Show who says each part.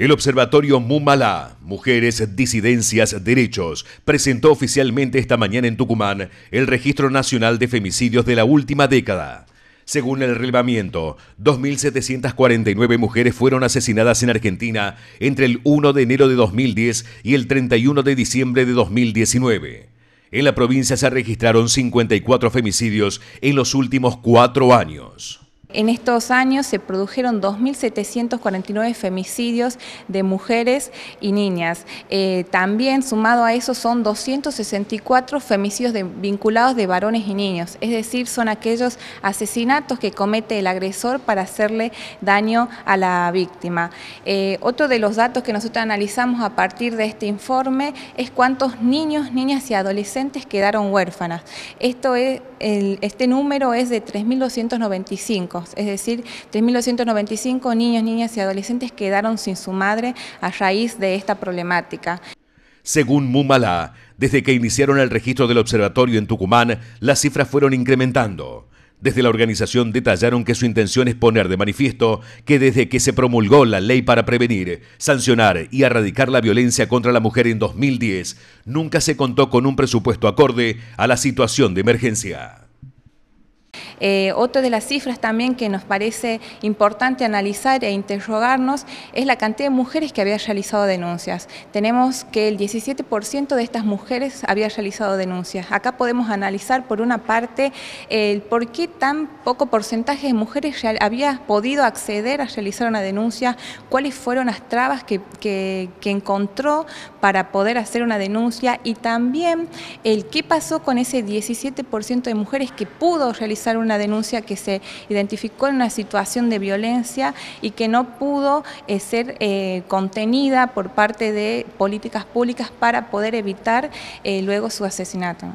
Speaker 1: El Observatorio Mumala, Mujeres, Disidencias, Derechos, presentó oficialmente esta mañana en Tucumán el Registro Nacional de Femicidios de la última década. Según el relevamiento, 2.749 mujeres fueron asesinadas en Argentina entre el 1 de enero de 2010 y el 31 de diciembre de 2019. En la provincia se registraron 54 femicidios en los últimos cuatro años.
Speaker 2: En estos años se produjeron 2.749 femicidios de mujeres y niñas. Eh, también sumado a eso son 264 femicidios vinculados de varones y niños, es decir, son aquellos asesinatos que comete el agresor para hacerle daño a la víctima. Eh, otro de los datos que nosotros analizamos a partir de este informe es cuántos niños, niñas y adolescentes quedaron huérfanas. Esto es, este número es de 3.295 es decir, 3.295 niños, niñas y adolescentes quedaron sin su madre a raíz de esta problemática.
Speaker 1: Según Mumala, desde que iniciaron el registro del observatorio en Tucumán, las cifras fueron incrementando. Desde la organización detallaron que su intención es poner de manifiesto que desde que se promulgó la ley para prevenir, sancionar y erradicar la violencia contra la mujer en 2010, nunca se contó con un presupuesto acorde a la situación de emergencia.
Speaker 2: Eh, otra de las cifras también que nos parece importante analizar e interrogarnos es la cantidad de mujeres que había realizado denuncias. Tenemos que el 17% de estas mujeres había realizado denuncias. Acá podemos analizar por una parte el por qué tan poco porcentaje de mujeres había podido acceder a realizar una denuncia, cuáles fueron las trabas que, que encontró para poder hacer una denuncia y también el qué pasó con ese 17% de mujeres que pudo realizar una una denuncia que se identificó en una situación de violencia y que no pudo eh, ser eh, contenida por parte de políticas públicas para poder evitar eh, luego su asesinato.